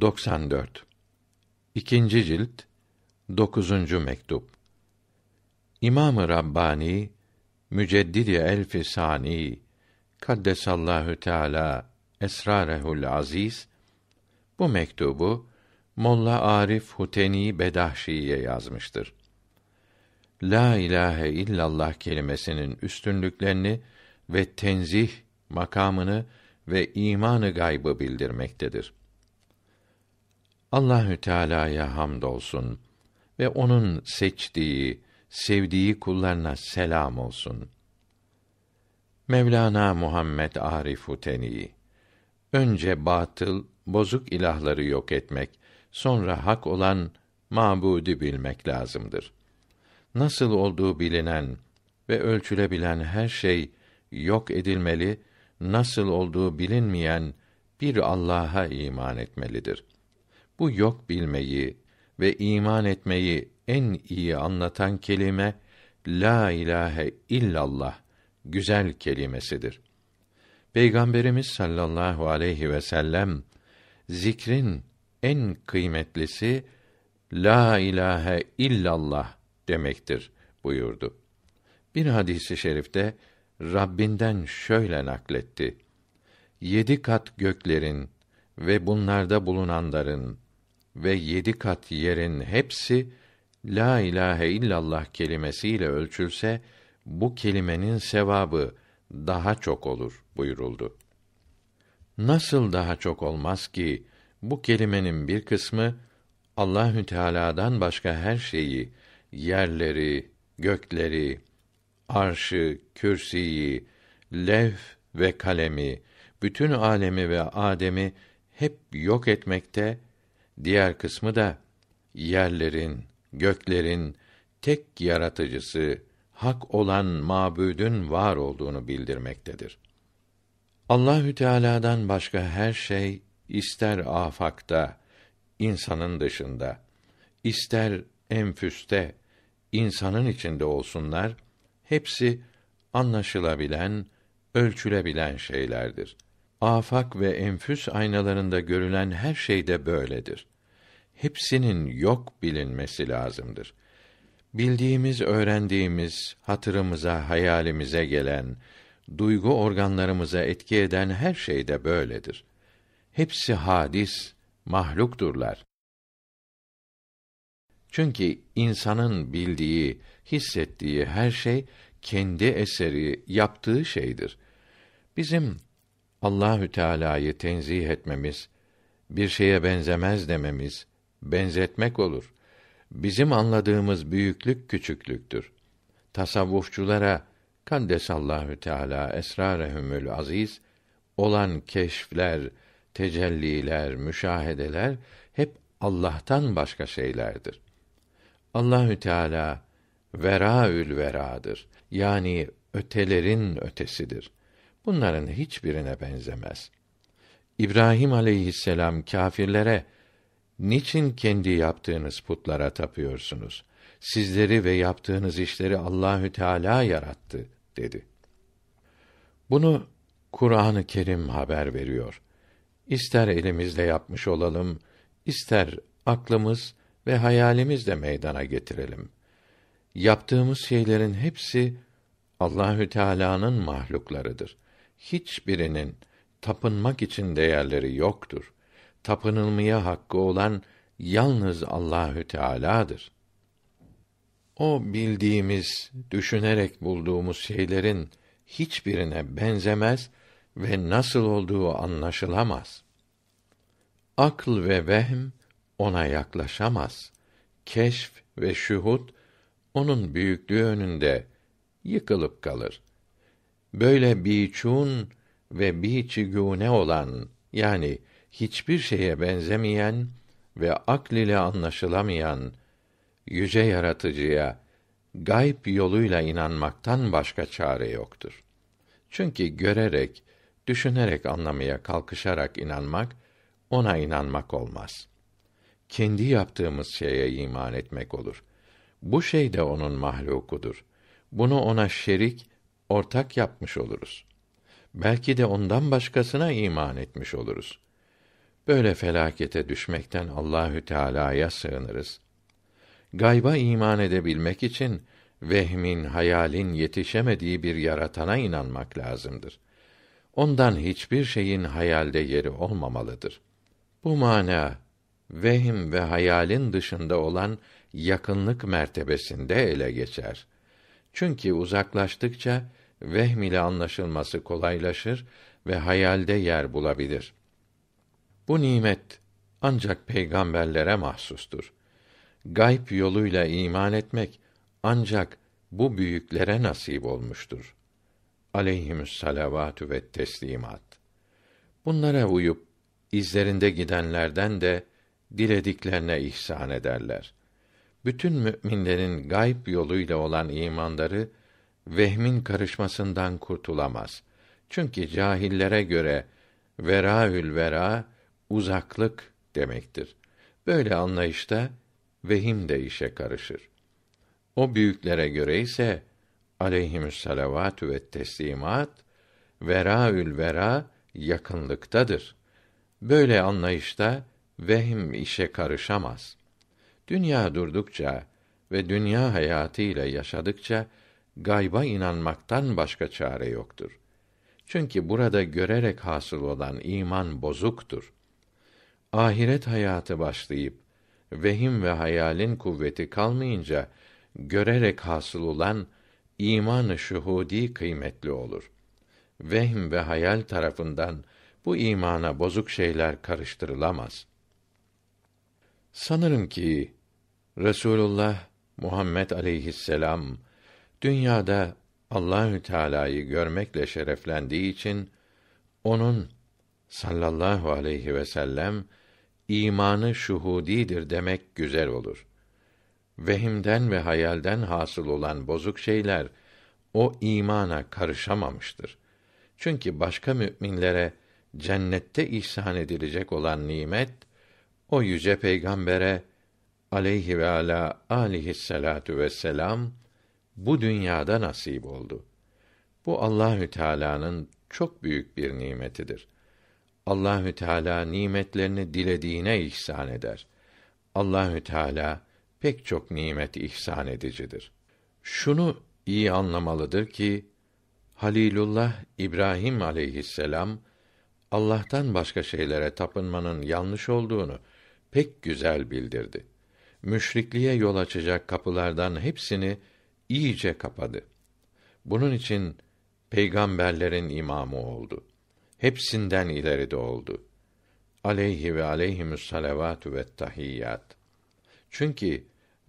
94 İkinci cilt 9. mektup İmam-ı Rabbani Müceddidi Elfi Sani Kaddesallahu Teala Esrarehul Aziz bu mektubu Molla Arif Huteni Bedahşi'ye yazmıştır. La ilahe illallah kelimesinin üstünlüklerini ve tenzih makamını ve imanı gaybı bildirmektedir. Allahü Teala'ya hamdolsun ve onun seçtiği, sevdiği kullarına selam olsun. Mevlana Muhammed Arif Uteni önce batıl, bozuk ilahları yok etmek, sonra hak olan mabudu bilmek lazımdır. Nasıl olduğu bilinen ve ölçülebilen her şey yok edilmeli, nasıl olduğu bilinmeyen bir Allah'a iman etmelidir.'' Bu yok bilmeyi ve iman etmeyi en iyi anlatan kelime la ilahe illallah güzel kelimesidir. Peygamberimiz sallallahu aleyhi ve sellem zikrin en kıymetlisi la ilahe illallah demektir buyurdu. Bir hadisi şerifte Rabbinden şöyle nakletti. Yedi kat göklerin ve bunlarda bulunanların ve yedi kat yerin hepsi la ilahe illallah kelimesiyle ölçülse bu kelimenin sevabı daha çok olur buyuruldu. Nasıl daha çok olmaz ki bu kelimenin bir kısmı Allahü Teala'dan başka her şeyi, yerleri, gökleri, arşı, kürsiyi, lev ve kalemi, bütün alemi ve Adem'i hep yok etmekte diğer kısmı da yerlerin, göklerin tek yaratıcısı hak olan mabudun var olduğunu bildirmektedir. Allahü Teala'dan başka her şey ister afakta, insanın dışında, ister enfüste, insanın içinde olsunlar, hepsi anlaşılabilen, ölçülebilen şeylerdir.'' Afak ve enfüs aynalarında görülen her şey de böyledir. Hepsinin yok bilinmesi lazımdır. Bildiğimiz, öğrendiğimiz, hatırımıza, hayalimize gelen, duygu organlarımıza etki eden her şey de böyledir. Hepsi hadis, mahlukturlar. Çünkü insanın bildiği, hissettiği her şey kendi eseri, yaptığı şeydir. Bizim Allahü Teala'yı tenzih etmemiz, bir şeye benzemez dememiz, benzetmek olur. Bizim anladığımız büyüklük küçüklüktür. Tasavvufçulara Allahü Teala esrarehumül aziz olan keşfler, tecelliler, müşahedeler hep Allah'tan başka şeylerdir. Allahü Teala veraül veradır. Yani ötelerin ötesidir bunların hiçbirine benzemez. İbrahim aleyhisselam kâfirlere niçin kendi yaptığınız putlara tapıyorsunuz? Sizleri ve yaptığınız işleri Allahü Teala yarattı dedi. Bunu Kur'an-ı Kerim haber veriyor. İster elimizle yapmış olalım, ister aklımız ve hayalimizle meydana getirelim. Yaptığımız şeylerin hepsi Allahü Teala'nın mahluklarıdır hiçbirinin tapınmak için değerleri yoktur. Tapınılmaya hakkı olan yalnız Allahü Teala'dır. O bildiğimiz, düşünerek bulduğumuz şeylerin hiçbirine benzemez ve nasıl olduğu anlaşılamaz. Akıl ve vehm ona yaklaşamaz. Keşf ve şuhut onun büyüklüğü önünde yıkılıp kalır.'' Böyle biçun ve biçigune olan yani hiçbir şeye benzemeyen ve akl ile anlaşılamayan yüce yaratıcıya gayb yoluyla inanmaktan başka çare yoktur. Çünkü görerek, düşünerek anlamaya kalkışarak inanmak ona inanmak olmaz. Kendi yaptığımız şeye iman etmek olur. Bu şey de onun mahlukudur. Bunu ona şerik ortak yapmış oluruz. Belki de ondan başkasına iman etmiş oluruz. Böyle felakete düşmekten Allahü Teala'ya sığınırız. Gayba iman edebilmek için vehmin, hayalin yetişemediği bir yaratana inanmak lazımdır. Ondan hiçbir şeyin hayalde yeri olmamalıdır. Bu mana vehim ve hayalin dışında olan yakınlık mertebesinde ele geçer. Çünkü uzaklaştıkça vehm ile anlaşılması kolaylaşır ve hayalde yer bulabilir. Bu nimet ancak peygamberlere mahsustur. Gayb yoluyla iman etmek ancak bu büyüklere nasip olmuştur. Aleyhimüs salavatü ve teslimat. Bunlara uyup izlerinde gidenlerden de dilediklerine ihsan ederler. Bütün müminlerin gayb yoluyla olan imanları vehmin karışmasından kurtulamaz. Çünkü cahillere göre veraül vera uzaklık demektir. Böyle anlayışta vehim de işe karışır. O büyüklere göre ise aleyhimü aleyhimüsselavatü ve teslimat veraül vera yakınlıktadır. Böyle anlayışta vehim işe karışamaz. Dünya durdukça ve dünya hayatı ile yaşadıkça gayba inanmaktan başka çare yoktur. Çünkü burada görerek hasıl olan iman bozuktur. Ahiret hayatı başlayıp vehim ve hayalin kuvveti kalmayınca görerek hasıl olan imanı şuhudi kıymetli olur. Vehim ve hayal tarafından bu imana bozuk şeyler karıştırılamaz. Sanırım ki Resulullah Muhammed aleyhisselam Dünyada Allahü Teala'yı görmekle şereflendiği için onun sallallahu aleyhi ve sellem imanı şuhudidir demek güzel olur. Vehimden ve hayalden hasıl olan bozuk şeyler o imana karışamamıştır. Çünkü başka müminlere cennette ihsan edilecek olan nimet o yüce peygambere aleyhi ve ala alihisselatu vesselam bu dünyada nasip oldu. Bu Allahü Teala'nın çok büyük bir nimetidir. Allahü Teala nimetlerini dilediğine ihsan eder. Allahü Teala pek çok nimet ihsan edicidir. Şunu iyi anlamalıdır ki Halilullah İbrahim aleyhisselam Allah'tan başka şeylere tapınmanın yanlış olduğunu pek güzel bildirdi. Müşrikliğe yol açacak kapılardan hepsini iyice kapadı. Bunun için peygamberlerin imamı oldu. Hepsinden ileride oldu. Aleyhi ve aleyhimü salavatü ve tahiyyat. Çünkü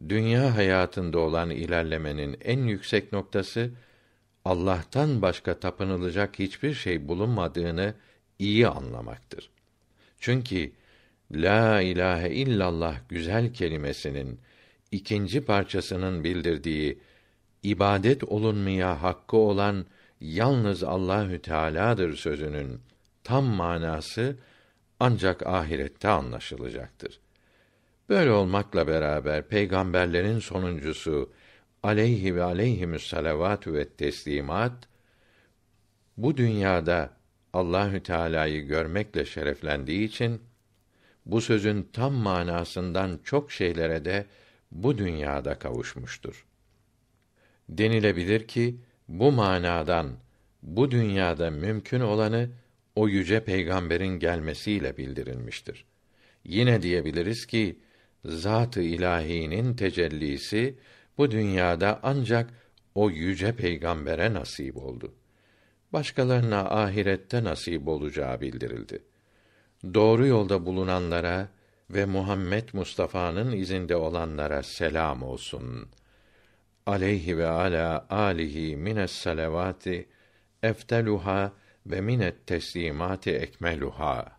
dünya hayatında olan ilerlemenin en yüksek noktası Allah'tan başka tapınılacak hiçbir şey bulunmadığını iyi anlamaktır. Çünkü la ilahe illallah güzel kelimesinin ikinci parçasının bildirdiği ibadet olunmaya hakkı olan yalnız Allahü Teala'dır sözünün tam manası ancak ahirette anlaşılacaktır. Böyle olmakla beraber peygamberlerin sonuncusu aleyhi ve aleyhimü salavatü ve teslimat bu dünyada Allahü Teala'yı görmekle şereflendiği için bu sözün tam manasından çok şeylere de bu dünyada kavuşmuştur. Denilebilir ki bu manadan bu dünyada mümkün olanı o yüce peygamberin gelmesiyle bildirilmiştir. Yine diyebiliriz ki zat-ı ilahinin tecellisi bu dünyada ancak o yüce peygambere nasip oldu. Başkalarına ahirette nasip olacağı bildirildi. Doğru yolda bulunanlara ve Muhammed Mustafa'nın izinde olanlara selam olsun.'' عليه وعلى آله من الصلوات أفضلها ومن التسليمات أكملها